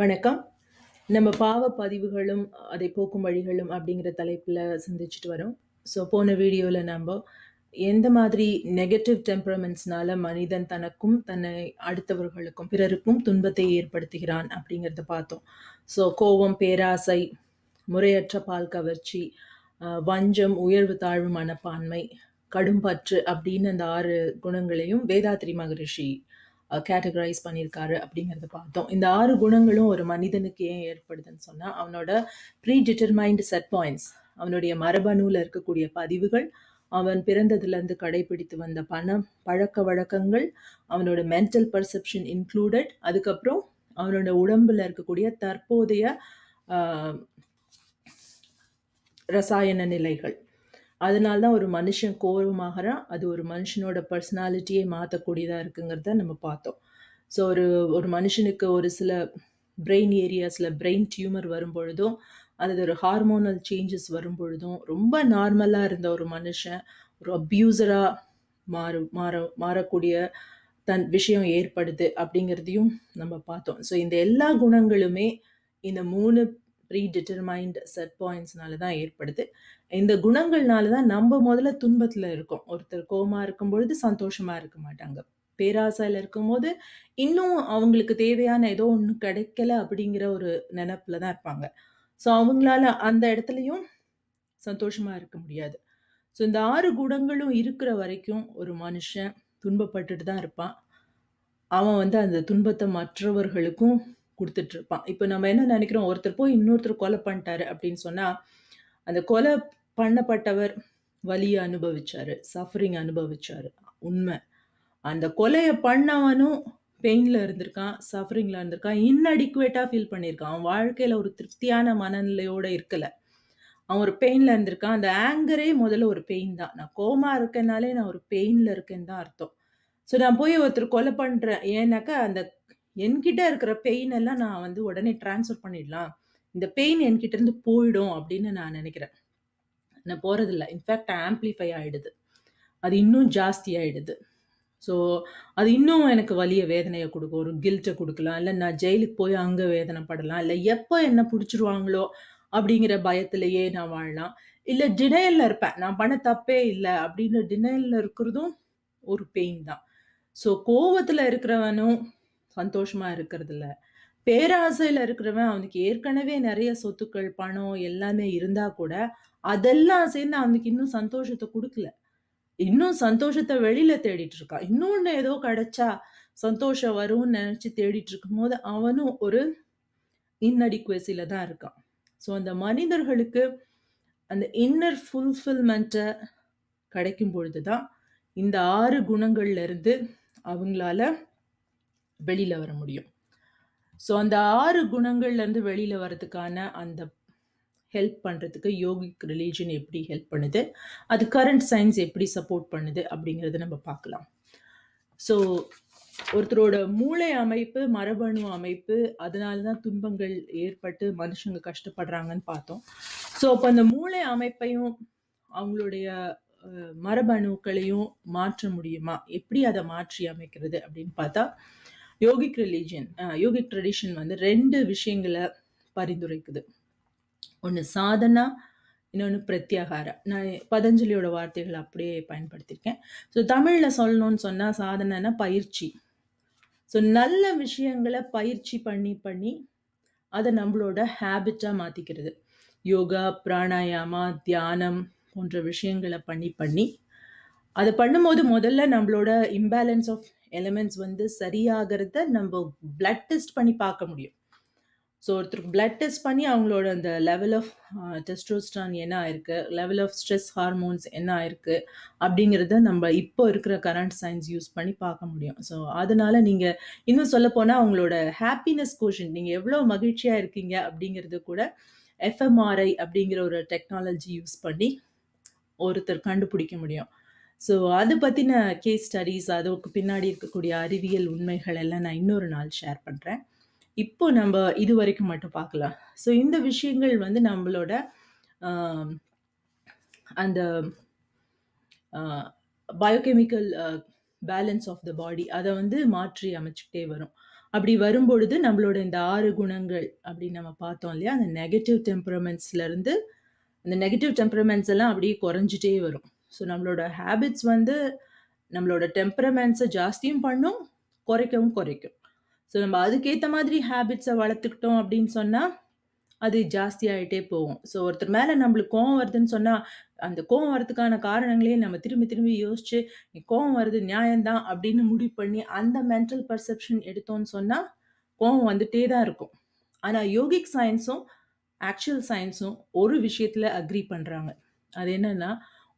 வணக்கம் நம்ம பாவ பதிவுகளும் அதை போக்கும் வழிகளும் அப்படிங்கிற தலைப்பில் சிந்திச்சுட்டு வரோம் ஸோ போன வீடியோவில் நம்ம எந்த மாதிரி நெகட்டிவ் டெம்பரமெண்ட்ஸ்னால மனிதன் தனக்கும் தன்னை அடுத்தவர்களுக்கும் பிறருக்கும் துன்பத்தை ஏற்படுத்துகிறான் அப்படிங்கிறத பார்த்தோம் ஸோ கோபம் பேராசை முறையற்ற பால் கவர்ச்சி வஞ்சம் உயர்வு தாழ்வு மனப்பான்மை கடும்பற்று அப்படின்னு அந்த ஆறு குணங்களையும் வேதாத்ரி மகரிஷி கேட்டகரைஸ் பண்ணியிருக்காரு அப்படிங்கிறத பார்த்தோம் இந்த ஆறு குணங்களும் ஒரு மனிதனுக்கு ஏன் ஏற்படுதுன்னு சொன்னால் அவனோட ப்ரீ டிட்டர்மைண்ட் செட் பாயிண்ட்ஸ் அவனுடைய மரபணுவில் இருக்கக்கூடிய பதிவுகள் அவன் பிறந்ததுலேருந்து கடைபிடித்து வந்த பணம் பழக்க வழக்கங்கள் அவனோட மென்டல் பர்செப்ஷன் இன்க்ளூடட் அதுக்கப்புறம் அவனோட உடம்பில் இருக்கக்கூடிய தற்போதைய ரசாயன நிலைகள் அதனால தான் ஒரு மனுஷன் கோபமாகறான் அது ஒரு மனுஷனோட பர்சனாலிட்டியே மாற்றக்கூடியதாக இருக்குங்கிறத நம்ம பார்த்தோம் ஸோ ஒரு ஒரு மனுஷனுக்கு ஒரு சில பிரெயின் ஏரியாஸில் பிரெயின் டியூமர் வரும் பொழுதும் அல்லது ஒரு ஹார்மோனல் சேஞ்சஸ் வரும் பொழுதும் ரொம்ப நார்மலாக இருந்த ஒரு மனுஷன் ஒரு அப்யூசராக மாறு மாற மாறக்கூடிய தன் விஷயம் ஏற்படுது அப்படிங்கிறதையும் நம்ம பார்த்தோம் ஸோ இந்த எல்லா குணங்களுமே இந்த மூணு ப்ரீ டிட்டர்மைண்ட் செட் பாயிண்ட்ஸ்னால தான் ஏற்படுது இந்த குணங்கள்னால தான் நம்ம முதல்ல துன்பத்தில் இருக்கோம் ஒருத்தர் கோமா இருக்கும் பொழுது சந்தோஷமாக இருக்க மாட்டாங்க பேராசையில் இருக்கும்போது இன்னும் அவங்களுக்கு தேவையான ஏதோ ஒன்று கிடைக்கல அப்படிங்கிற ஒரு நினப்பில் தான் இருப்பாங்க ஸோ அவங்களால அந்த இடத்துலையும் சந்தோஷமாக இருக்க முடியாது ஸோ இந்த ஆறு குணங்களும் இருக்கிற வரைக்கும் ஒரு மனுஷன் துன்பப்பட்டுட்டு தான் இருப்பான் அவன் வந்து அந்த துன்பத்தை மற்றவர்களுக்கும் கொடுத்துட்ருப்பான் இப்போ நம்ம என்ன நினைக்கிறோம் ஒருத்தர் போய் இன்னொருத்தர் கொலை பண்ணிட்டாரு அப்படின்னு சொன்னால் அந்த கொலை பண்ணப்பட்டவர் வலியை அனுபவிச்சார் சஃபரிங் அனுபவிச்சார் உண்மை அந்த கொலையை பண்ணவனும் பெயினில் இருந்திருக்கான் சஃபரிங்கில் இருந்திருக்கான் இன்னடிக்குவேட்டாக ஃபீல் பண்ணியிருக்கான் அவன் வாழ்க்கையில் ஒரு திருப்தியான மனநிலையோடு இருக்கலை அவன் ஒரு பெயினில் இருந்திருக்கான் அந்த ஆங்கரே முதல்ல ஒரு பெயின் தான் நான் கோமா இருக்கேனாலே நான் ஒரு பெயினில் இருக்கேன்னு தான் அர்த்தம் ஸோ நான் போய் ஒருத்தர் கொலை பண்ணுறேன் ஏன்னாக்கா அந்த என்கிட்ட இருக்கிற பெயின் எல்லாம் நான் வந்து உடனே டிரான்ஸ்ஃபர் பண்ணிடலாம் இந்த பெயின் என்கிட்ட இருந்து போயிடும் அப்படின்னு நான் நினைக்கிறேன் நான் போகிறதில்ல இன்ஃபேக்ட் ஆம்ப்ளிஃபை ஆகிடுது அது இன்னும் ஜாஸ்தி ஆகிடுது ஸோ அது இன்னும் எனக்கு வலிய வேதனையை கொடுக்கும் ஒரு கில்ட்டை கொடுக்கலாம் இல்லை நான் ஜெயிலுக்கு போய் அங்கே வேதனை படலாம் இல்லை எப்போ என்ன பிடிச்சிருவாங்களோ அப்படிங்கிற பயத்திலேயே நான் வாழலாம் இல்லை டினையில் இருப்பேன் நான் பண்ண தப்பே இல்லை அப்படின்னு டினையில் இருக்கிறதும் ஒரு பெயின் தான் ஸோ கோவத்தில் இருக்கிறவனும் சந்தோஷமா இருக்கிறதுல பேராசையில் இருக்கிறவன் அவனுக்கு ஏற்கனவே நிறைய சொத்துக்கள் பணம் எல்லாமே இருந்தா கூட அதெல்லாம் சேர்ந்து அவனுக்கு இன்னும் சந்தோஷத்தை கொடுக்கல இன்னும் சந்தோஷத்தை வெளியில தேடிட்டு இருக்கான் இன்னொன்னு ஏதோ கிடைச்சா சந்தோஷம் வரும்னு நினைச்சு தேடிட்டு இருக்கும் போது அவனும் ஒரு இன்னடிக்குவசியில தான் இருக்கான் ஸோ அந்த மனிதர்களுக்கு அந்த இன்னர் ஃபுல்ஃபில்மெண்ட்டை கிடைக்கும் பொழுது தான் இந்த ஆறு குணங்கள்ல இருந்து அவங்களால வெளியில் வர முடியும் ஸோ அந்த ஆறு குணங்கள்லேருந்து வெளியில் வரதுக்கான அந்த ஹெல்ப் பண்ணுறதுக்கு யோகிக் ரிலீஜன் எப்படி ஹெல்ப் பண்ணுது அது கரண்ட் சயின்ஸ் எப்படி சப்போர்ட் பண்ணுது அப்படிங்கிறத நம்ம பார்க்கலாம் ஸோ ஒருத்தரோட மூளை அமைப்பு மரபணு அமைப்பு அதனால தான் துன்பங்கள் ஏற்பட்டு மனுஷங்க கஷ்டப்படுறாங்கன்னு பார்த்தோம் ஸோ அப்போ அந்த மூளை அமைப்பையும் அவங்களுடைய மரபணுக்களையும் மாற்ற முடியுமா எப்படி அதை மாற்றி அமைக்கிறது அப்படின்னு பார்த்தா யோகிக் ரிலீஜியன் யோகிக் ட்ரெடிஷன் வந்து ரெண்டு விஷயங்களை பரிந்துரைக்குது ஒன்று சாதனா இன்னொன்று பிரத்யாகாரம் நான் பதஞ்சலியோட வார்த்தைகள் அப்படியே பயன்படுத்தியிருக்கேன் ஸோ தமிழில் சொல்லணும்னு சொன்னால் சாதனைனா பயிற்சி ஸோ நல்ல விஷயங்களை பயிற்சி பண்ணி பண்ணி அதை நம்மளோட ஹேபிட்டாக மாற்றிக்கிறது யோகா பிராணாயாமா தியானம் போன்ற விஷயங்களை பண்ணி பண்ணி அதை பண்ணும்போது முதல்ல நம்மளோட இம்பேலன்ஸ் ஆஃப் எலிமெண்ட்ஸ் வந்து சரியாகிறத நம்ம பிளட் டெஸ்ட் பண்ணி பார்க்க முடியும் ஸோ ஒருத்தருக்கு பிளட் டெஸ்ட் பண்ணி அவங்களோட அந்த லெவல் ஆஃப் டெஸ்ட்ரோஸ்டான் என்ன ஆயிருக்கு லெவல் ஆஃப் ஸ்ட்ரெஸ் ஹார்மோன்ஸ் என்ன ஆயிருக்கு அப்படிங்கிறத நம்ம இப்போ இருக்கிற கரண்ட் சயின்ஸ் யூஸ் பண்ணி பார்க்க முடியும் ஸோ அதனால நீங்கள் இன்னும் சொல்ல அவங்களோட ஹாப்பினஸ் கோஷன் நீங்கள் எவ்வளோ மகிழ்ச்சியாக இருக்கீங்க அப்படிங்கிறது கூட எஃப்எம்ஆர்ஐ அப்படிங்கிற ஒரு டெக்னாலஜி யூஸ் பண்ணி ஒருத்தர் கண்டுபிடிக்க முடியும் ஸோ அதை பற்றின கேஸ் ஸ்டடீஸ் அதுக்கு பின்னாடி இருக்கக்கூடிய அறிவியல் உண்மைகள் எல்லாம் நான் இன்னொரு நாள் ஷேர் பண்ணுறேன் இப்போ நம்ம இது வரைக்கும் மட்டும் பார்க்கலாம் ஸோ இந்த விஷயங்கள் வந்து நம்மளோட அந்த biochemical balance of the body அதை வந்து மாற்றி அமைச்சுக்கிட்டே வரும் அப்படி வரும்பொழுது நம்மளோட இந்த ஆறு குணங்கள் அப்படின்னு நம்ம பார்த்தோம் இல்லையா அந்த நெகட்டிவ் டெம்பரமெண்ட்ஸ்லேருந்து அந்த நெகட்டிவ் டெம்பரமெண்ட்ஸ் எல்லாம் அப்படியே குறைஞ்சிட்டே வரும் ஸோ நம்மளோட ஹேபிட்ஸ் வந்து நம்மளோட டெம்பரமெண்ட்ஸை ஜாஸ்தியும் பண்ணும் குறைக்கவும் குறைக்கும் ஸோ நம்ம அதுக்கேற்ற மாதிரி ஹேபிட்ஸை வளர்த்துக்கிட்டோம் அப்படின்னு சொன்னால் அது ஜாஸ்தி ஆகிட்டே போகும் ஸோ ஒருத்தர் மேலே நம்மளுக்கு கோவம் வருதுன்னு சொன்னால் அந்த கோவம் வரதுக்கான காரணங்களே நம்ம திரும்பி திரும்பி யோசிச்சு நீ கோவம் வருது நியாயம்தான் அப்படின்னு முடிவு பண்ணி அந்த மென்டல் பர்செப்ஷன் எடுத்தோம்னு சொன்னால் கோவம் வந்துட்டே தான் இருக்கும் ஆனால் யோகிக் சயின்ஸும் ஆக்சுவல் சயின்ஸும் ஒரு விஷயத்தில் அக்ரி பண்ணுறாங்க அது என்னென்னா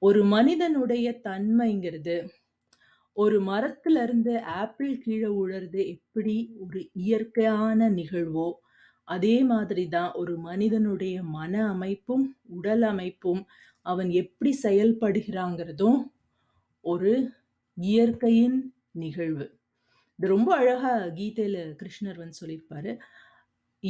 ஒரு மனிதனுடைய தன்மைங்கிறது, ஒரு மரத்துல இருந்து ஆப்பிள் கீழே உழறது எப்படி ஒரு இயற்கையான நிகழ்வோ, அதே மாதிரி தான் ஒரு மனிதனுடைய மன அமைப்பும், உடல் அமைப்பும், அவன் எப்படி செயல்படுகிறாங்கிறதும் ஒரு இயற்கையின் நிகழ்வு. இது ரொம்ப அழகா கீதையில கிருஷ்ணர் வந்து சொல்லியிருப்பாரு.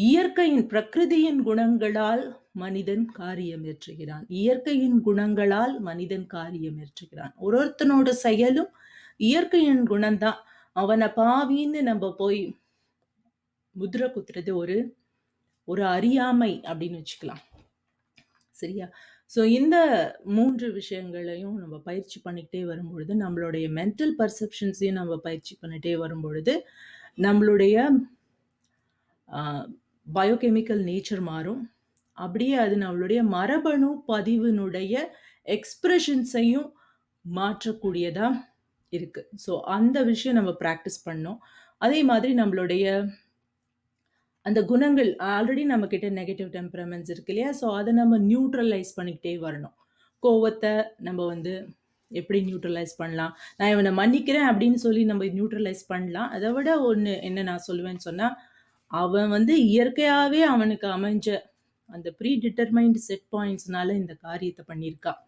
இயற்கையின் பிரகிருதியின் குணங்களால் மனிதன் காரியம் ஏற்றுகிறான் இயற்கையின் குணங்களால் மனிதன் காரியம் ஏற்றுகிறான் ஒரு ஒருத்தனோட செயலும் இயற்கையின் குணம்தான் அவனை பாவின்னு நம்ம போய் முதிரை குத்துறது ஒரு ஒரு அறியாமை அப்படின்னு வச்சுக்கலாம் சரியா ஸோ இந்த மூன்று விஷயங்களையும் நம்ம பயிற்சி பண்ணிக்கிட்டே வரும்பொழுது நம்மளுடைய மென்டல் பர்செப்ஷன்ஸையும் நம்ம பயிற்சி பண்ணிகிட்டே வரும்பொழுது நம்மளுடைய பயோகெமிக்கல் நேச்சர் மாறும் அப்படியே அது நம்மளுடைய மரபணு பதிவினுடைய எக்ஸ்ப்ரெஷன்ஸையும் மாற்றக்கூடியதாக இருக்குது ஸோ அந்த விஷயம் நம்ம ப்ராக்டிஸ் பண்ணோம் அதே மாதிரி நம்மளுடைய அந்த குணங்கள் ஆல்ரெடி நம்மக்கிட்ட நெகட்டிவ் டெம்பரமெண்ட்ஸ் இருக்கு இல்லையா ஸோ அதை நம்ம நியூட்ரலைஸ் பண்ணிக்கிட்டே வரணும் கோவத்தை நம்ம வந்து எப்படி நியூட்ரலைஸ் பண்ணலாம் நான் இவனை மன்னிக்கிறேன் அப்படின்னு சொல்லி நம்ம நியூட்ரலைஸ் பண்ணலாம் அதை விட ஒன்று என்ன நான் சொல்லுவேன்னு சொன்னால் அவன் வந்து இயற்கையாகவே அவனுக்கு அமைஞ்ச அந்த ப்ரீ டிட்டர்மைண்ட் செட் பாயிண்ட்ஸ்னால இந்த காரியத்தை பண்ணியிருக்கான்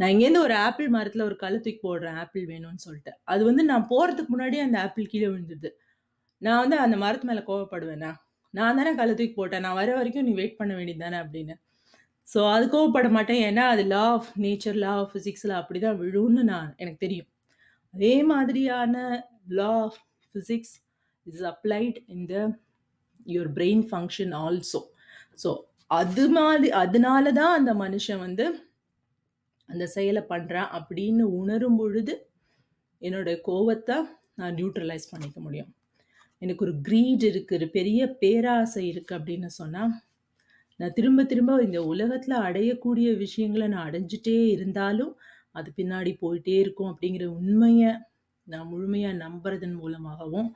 நான் இங்கேருந்து ஒரு ஆப்பிள் மரத்தில் ஒரு கழுத்துக்கு தூக்கி போடுறேன் ஆப்பிள் வேணும்னு சொல்லிட்டு அது வந்து நான் போகிறதுக்கு முன்னாடி அந்த ஆப்பிள் கீழே விழுந்துது நான் வந்து அந்த மரத்து மேலே கோவப்படுவேண்ணா நான் தானே கழுத்துக்கு தூக்கி போட்டேன் நான் வர வரைக்கும் நீ வெயிட் பண்ண வேண்டியது தானே அப்படின்னு ஸோ அது கோவப்பட மாட்டேன் ஏன்னா அது law of nature law of ஃபிசிக்ஸில் அப்படி தான் விழுன்னு நான் எனக்கு தெரியும் அதே மாதிரியான law of physics is applied இந்த your brain function also so அது மாதிரி அதனால தான் அந்த மனுஷன் வந்து அந்த செயலை பண்ணுறான் அப்படின்னு உணரும் பொழுது என்னோடய கோவத்தை நான் நியூட்ரலைஸ் பண்ணிக்க முடியும் எனக்கு ஒரு க்ரீட் இருக்குது ஒரு பெரிய பேராசை இருக்குது அப்படின்னு சொன்னால் நான் திரும்ப திரும்ப இந்த உலகத்தில் அடையக்கூடிய விஷயங்களை நான் அடைஞ்சிட்டே இருந்தாலும் அது பின்னாடி போயிட்டே இருக்கும் அப்படிங்கிற உண்மையை நான் முழுமையாக நம்புறதன் மூலமாகவும்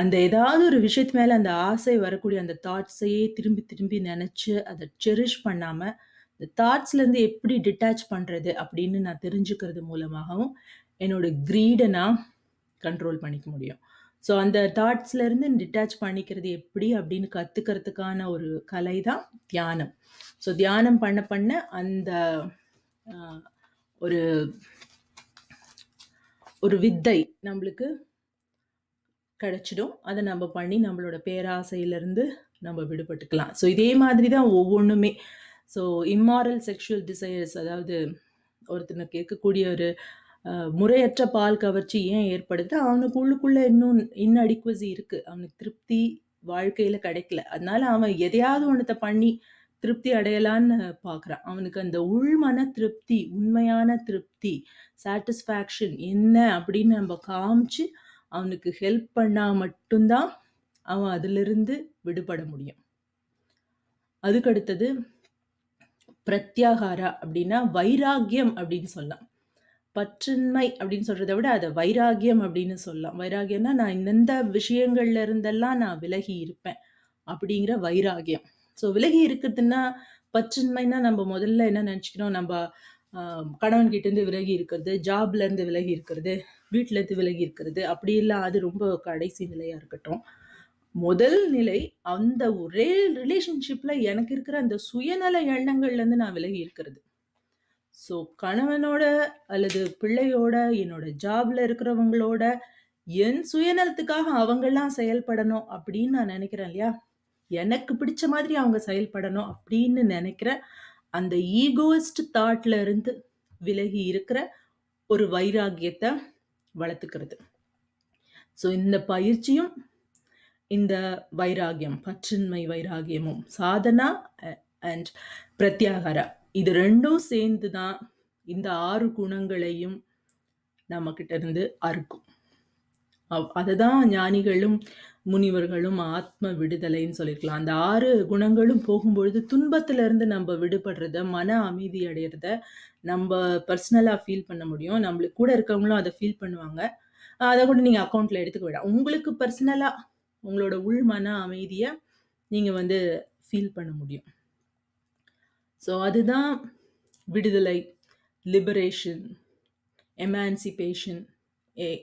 அந்த ஏதாவது ஒரு விஷயத்து மேலே அந்த ஆசை வரக்கூடிய அந்த தாட்ஸையே திரும்பி திரும்பி நினச்சி அதை செரிஷ் பண்ணாமல் இந்த தாட்ஸ்லேருந்து எப்படி டிட்டாச் பண்ணுறது அப்படின்னு நான் தெரிஞ்சுக்கிறது மூலமாகவும் என்னோடய க்ரீடை நான் கண்ட்ரோல் பண்ணிக்க முடியும் ஸோ அந்த தாட்ஸ்லேருந்து டிட்டாச் பண்ணிக்கிறது எப்படி அப்படின்னு கற்றுக்கிறதுக்கான ஒரு கலை தான் தியானம் ஸோ தியானம் பண்ண பண்ண அந்த ஒரு ஒரு வித்தை நம்மளுக்கு கிடச்சிடும் அதை நம்ம பண்ணி நம்மளோட பேராசையிலேருந்து நம்ம விடுபட்டுக்கலாம் ஸோ இதே மாதிரி தான் ஒவ்வொன்றுமே ஸோ இம்மாரல் செக்ஷுவல் டிசையர்ஸ் அதாவது ஒருத்தனை கேட்கக்கூடிய ஒரு முறையற்ற பால் கவர்ச்சி ஏன் ஏற்படுது அவனுக்கு உள்ளுக்குள்ளே இன்னும் இன்னடிக்குவசி இருக்குது அவனுக்கு திருப்தி வாழ்க்கையில் கிடைக்கல அதனால அவன் எதையாவது ஒன்றத்தை பண்ணி திருப்தி அடையலான்னு பார்க்குறான் அவனுக்கு அந்த உள்மன திருப்தி உண்மையான திருப்தி சாட்டிஸ்ஃபேக்ஷன் என்ன அப்படின்னு நம்ம காமிச்சு அவனுக்கு ஹெல்ப் பண்ணால் மட்டும்தான் அவன் அதிலிருந்து விடுபட முடியும் அதுக்கடுத்தது பிரத்யாகாரா அப்படின்னா வைராகியம் அப்படின்னு சொல்லலாம் பற்றின்மை அப்படின்னு சொல்கிறத விட அதை வைராகியம் அப்படின்னு சொல்லலாம் வைராகியம்னா நான் இந்தந்த விஷயங்கள்ல இருந்தெல்லாம் நான் விலகி இருப்பேன் அப்படிங்கிற வைராகியம் ஸோ விலகி இருக்கிறதுன்னா பற்றின்மைனா நம்ம முதல்ல என்ன நினச்சிக்கிறோம் நம்ம கணவன்கிட்டேருந்து விலகி இருக்கிறது ஜாப்லேருந்து விலகி இருக்கிறது வீட்டிலேருந்து விலகி இருக்கிறது அப்படி இல்லை அது ரொம்ப கடைசி நிலையாக இருக்கட்டும் முதல் நிலை அந்த ஒரே ரிலேஷன்ஷிப்பில் எனக்கு இருக்கிற அந்த சுயநல எண்ணங்கள்லேருந்து நான் விலகி இருக்கிறது ஸோ கணவனோட அல்லது பிள்ளையோட என்னோட ஜாபில் இருக்கிறவங்களோட என் சுயநலத்துக்காக அவங்கெல்லாம் செயல்படணும் அப்படின்னு நான் நினைக்கிறேன் இல்லையா எனக்கு பிடிச்ச மாதிரி அவங்க செயல்படணும் அப்படின்னு நினைக்கிற அந்த ஈகோயிஸ்ட் தாட்ல இருந்து விலகி இருக்கிற ஒரு வைராகியத்தை வளர்த்துக்கிறது ஸோ இந்த பயிற்சியும் இந்த வைராகியம் பற்றின்மை வைராகியமும் சாதனா அண்ட் பிரத்யாகார இது ரெண்டும் சேர்ந்து தான் இந்த ஆறு குணங்களையும் நம்மக்கிட்ட இருந்து அறுக்கும் அதுதான் ஞானிகளும் முனிவர்களும் ஆத்ம விடுதலைன்னு சொல்லியிருக்கலாம் அந்த ஆறு குணங்களும் போகும்பொழுது துன்பத்திலிருந்து நம்ம விடுபடுறத மன அமைதி அடையிறத நம்ம பர்சனலாக ஃபீல் பண்ண முடியும் நம்மளுக்கு கூட இருக்கவங்களும் அதை ஃபீல் பண்ணுவாங்க அதை கூட நீங்கள் அக்கௌண்ட்டில் எடுத்துக்க விட உங்களுக்கு பர்சனலாக உங்களோட உள் மன அமைதியை நீங்கள் வந்து ஃபீல் பண்ண முடியும் ஸோ அதுதான் விடுதலை லிபரேஷன் எமான்சிபேஷன்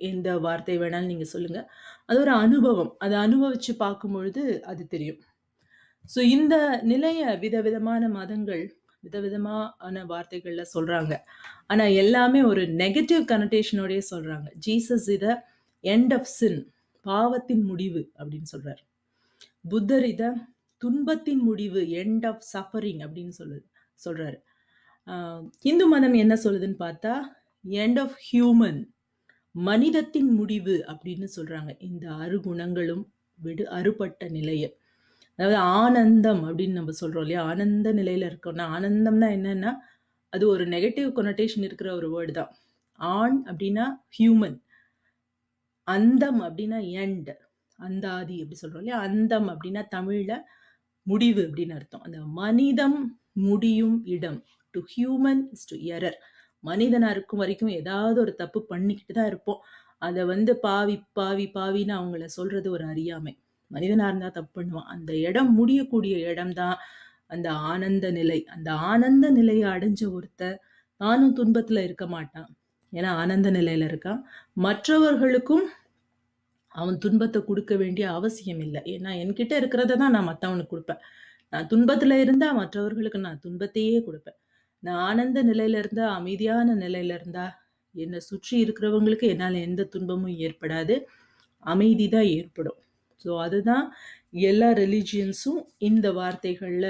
எந்த வார்த்தை வேணாலும் நீங்கள் சொல்லுங்கள் அது ஒரு அனுபவம் அதை அனுபவித்து பார்க்கும் பொழுது அது தெரியும் ஸோ இந்த நிலையை விதவிதமான மதங்கள் விதவிதமான வார்த்தைகளில் சொல்கிறாங்க ஆனால் எல்லாமே ஒரு நெகட்டிவ் கனெக்டேஷனோடய சொல்கிறாங்க ஜீசஸ் இதை எண்ட் ஆஃப் சின் பாவத்தின் முடிவு அப்படின்னு சொல்கிறார் புத்தர் இதை துன்பத்தின் முடிவு எண்ட் ஆஃப் சஃபரிங் அப்படின்னு சொல்லு சொல்கிறாரு இந்து மதம் என்ன சொல்லுதுன்னு பார்த்தா எண்ட் ஆஃப் ஹியூமன் மனிதத்தின் முடிவு அப்படின்னு சொல்றாங்க இந்த ஆறு குணங்களும் விடு அறுபட்ட நிலையை அதாவது ஆனந்தம் அப்படின்னு நம்ம சொல்றோம் இல்லையா ஆனந்த நிலையில இருக்கோம்னா ஆனந்தம்னா என்னன்னா அது ஒரு நெகட்டிவ் கொனட்டேஷன் இருக்கிற ஒரு வேர்டு தான் ஆண் அப்படின்னா ஹியூமன் அந்தம் அப்படின்னா எண்ட் அந்தாதி அப்படி சொல்றோம் இல்லையா அந்தம் அப்படின்னா தமிழ்ல முடிவு அப்படின்னு அர்த்தம் அந்த மனிதம் முடியும் இடம் to human is to error மனிதனா இருக்கும் வரைக்கும் ஏதாவது ஒரு தப்பு பண்ணிக்கிட்டு தான் இருப்போம் அதை வந்து பாவி பாவி பாவின்னு அவங்கள சொல்கிறது ஒரு அறியாமை மனிதனாக இருந்தால் தப்பு பண்ணுவான் அந்த இடம் முடியக்கூடிய இடம் தான் அந்த ஆனந்த நிலை அந்த ஆனந்த நிலையை அடைஞ்ச ஒருத்தர் தானும் துன்பத்தில் இருக்க மாட்டான் ஏன்னா ஆனந்த நிலையில் இருக்கான் மற்றவர்களுக்கும் அவன் துன்பத்தை கொடுக்க வேண்டிய அவசியம் இல்லை ஏன்னா என்கிட்ட இருக்கிறத தான் நான் மற்றவனுக்கு கொடுப்பேன் நான் துன்பத்தில் இருந்தால் மற்றவர்களுக்கு நான் துன்பத்தையே கொடுப்பேன் நான் ஆனந்த நிலையில இருந்தா அமைதியான நிலையில இருந்தா என்னை சுற்றி இருக்கிறவங்களுக்கு என்னால் எந்த துன்பமும் ஏற்படாது அமைதி தான் ஏற்படும் ஸோ அதுதான் எல்லா ரிலீஜியன்ஸும் இந்த வார்த்தைகளில்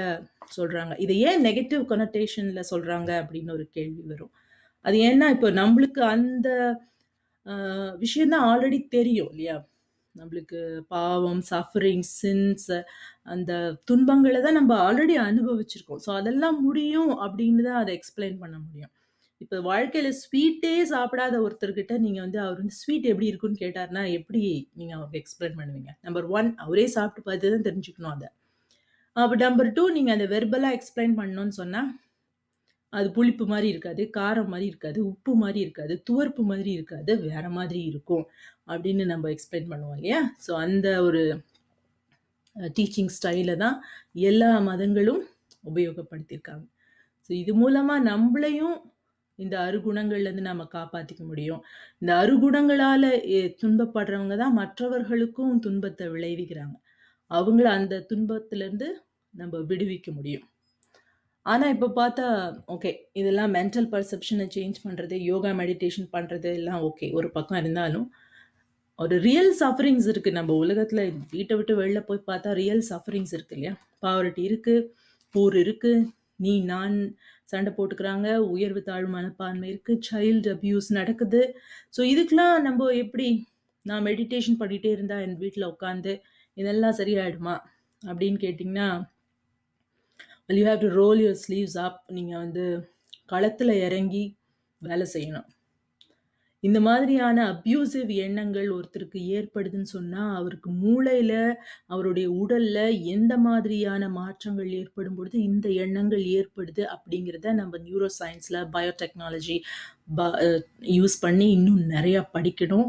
சொல்கிறாங்க இதை ஏன் நெகட்டிவ் கனெக்டேஷனில் சொல்கிறாங்க அப்படின்னு ஒரு கேள்வி வரும் அது ஏன்னா இப்போ நம்மளுக்கு அந்த விஷயந்தான் ஆல்ரெடி தெரியும் இல்லையா நம்மளுக்கு பாவம் சஃபரிங் சின்ஸ் அந்த துன்பங்களை தான் நம்ம ஆல்ரெடி அனுபவிச்சிருக்கோம் ஸோ அதெல்லாம் முடியும் அப்படின்னு தான் அதை எக்ஸ்பிளைன் பண்ண முடியும் இப்போ வாழ்க்கையில் ஸ்வீட்டே சாப்பிடாத ஒருத்தர்கிட்ட நீங்கள் வந்து அவர் வந்து ஸ்வீட் எப்படி இருக்குன்னு கேட்டார்னா எப்படி நீங்கள் அவருக்கு எக்ஸ்பிளைன் பண்ணுவீங்க நம்பர் ஒன் அவரே சாப்பிட்டு பார்த்து தான் தெரிஞ்சுக்கணும் அதை அப்போ நம்பர் டூ நீங்கள் அதை வெர்பலாக எக்ஸ்பிளைன் பண்ணணும்னு சொன்னால் அது புளிப்பு மாதிரி இருக்காது காரம் மாதிரி இருக்காது உப்பு மாதிரி இருக்காது துவர்ப்பு மாதிரி இருக்காது வேற மாதிரி இருக்கும் அப்படின்னு நம்ம எக்ஸ்பிளைன் பண்ணுவோம் இல்லையா ஸோ அந்த ஒரு டீச்சிங் ஸ்டைலை தான் எல்லா மதங்களும் உபயோகப்படுத்தியிருக்காங்க ஸோ இது மூலமாக நம்மளையும் இந்த அருகுணங்கள்லேருந்து நம்ம காப்பாற்றிக்க முடியும் இந்த அருகுணங்களால் துன்பப்படுறவங்க தான் மற்றவர்களுக்கும் துன்பத்தை விளைவிக்கிறாங்க அவங்கள அந்த துன்பத்திலேருந்து நம்ம விடுவிக்க முடியும் ஆனால் இப்போ பார்த்தா ஓகே இதெல்லாம் மென்டல் பர்செப்ஷனை சேஞ்ச் பண்ணுறது யோகா மெடிடேஷன் பண்ணுறது எல்லாம் ஓகே ஒரு பக்கம் இருந்தாலும் ஒரு ரியல் சஃபரிங்ஸ் இருக்குது நம்ம உலகத்தில் வீட்டை விட்டு வெளில போய் பார்த்தா ரியல் சஃபரிங்ஸ் இருக்குது இல்லையா பாவர்ட்டி இருக்குது போர் இருக்குது நீ நான் சண்டை போட்டுக்கிறாங்க உயர்வு தாழ்வு மனப்பான்மை இருக்குது சைல்டு அப்யூஸ் நடக்குது ஸோ இதுக்கெலாம் நம்ம எப்படி நான் மெடிடேஷன் பண்ணிகிட்டே இருந்தால் என் வீட்டில் உட்காந்து இதெல்லாம் சரியாயிடுமா அப்படின்னு கேட்டிங்கன்னா you have to roll your sleeves up நீங்கள் வந்து களத்தில் இறங்கி வேலை செய்யணும் இந்த மாதிரியான அப்யூசிவ் எண்ணங்கள் ஒருத்தருக்கு ஏற்படுதுன்னு சொன்னால் அவருக்கு மூளையில் அவருடைய உடலில் எந்த மாதிரியான மாற்றங்கள் ஏற்படும் பொழுது இந்த எண்ணங்கள் ஏற்படுது அப்படிங்கிறத நம்ம நியூரோ சயின்ஸில் பயோடெக்னாலஜி ப யூஸ் பண்ணி இன்னும் நிறையா படிக்கணும்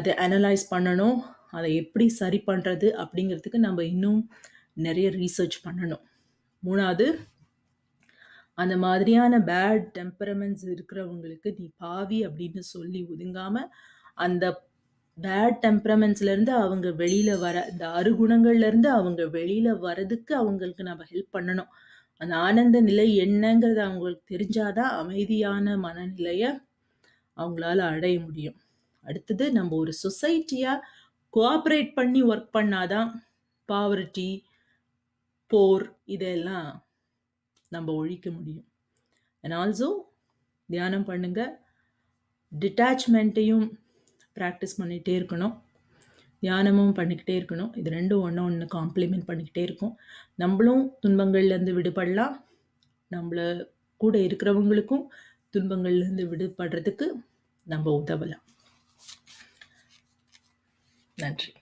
அதை அனலைஸ் பண்ணணும் அதை எப்படி சரி பண்ணுறது அப்படிங்கிறதுக்கு நம்ம இன்னும் நிறைய ரீசர்ச் பண்ணணும் மூணாவது அந்த மாதிரியான பேட் டெம்பரமெண்ட்ஸ் இருக்கிறவங்களுக்கு நீ பாவி அப்படின்னு சொல்லி ஒதுங்காமல் அந்த பேட் டெம்பரமெண்ட்ஸ்லேருந்து அவங்க வெளியில் வர இந்த அறுகுணங்கள்லேருந்து அவங்க வெளியில் வரதுக்கு அவங்களுக்கு நம்ம ஹெல்ப் பண்ணணும் அந்த ஆனந்த நிலை என்னங்கிறது அவங்களுக்கு தெரிஞ்சாதான் அமைதியான மனநிலையை அவங்களால அடைய முடியும் அடுத்தது நம்ம ஒரு சொசைட்டியாக கோஆப்ரேட் பண்ணி ஒர்க் பண்ணாதான் பாவர்ட்டி போர் இதெல்லாம் நம்ம ஒழிக்க முடியும் அண்ட் ஆல்சோ தியானம் பண்ணுங்க டிட்டாச்மெண்ட்டையும் ப்ராக்டிஸ் பண்ணிகிட்டே இருக்கணும் தியானமும் பண்ணிக்கிட்டே இருக்கணும் இது ரெண்டும் ஒன்று ஒன்று காம்ப்ளிமெண்ட் பண்ணிக்கிட்டே இருக்கும் நம்மளும் துன்பங்கள்லேருந்து விடுபடலாம் நம்மளை கூட இருக்கிறவங்களுக்கும் துன்பங்கள்லேருந்து விடுபடுறதுக்கு நம்ம உதவலாம் நன்றி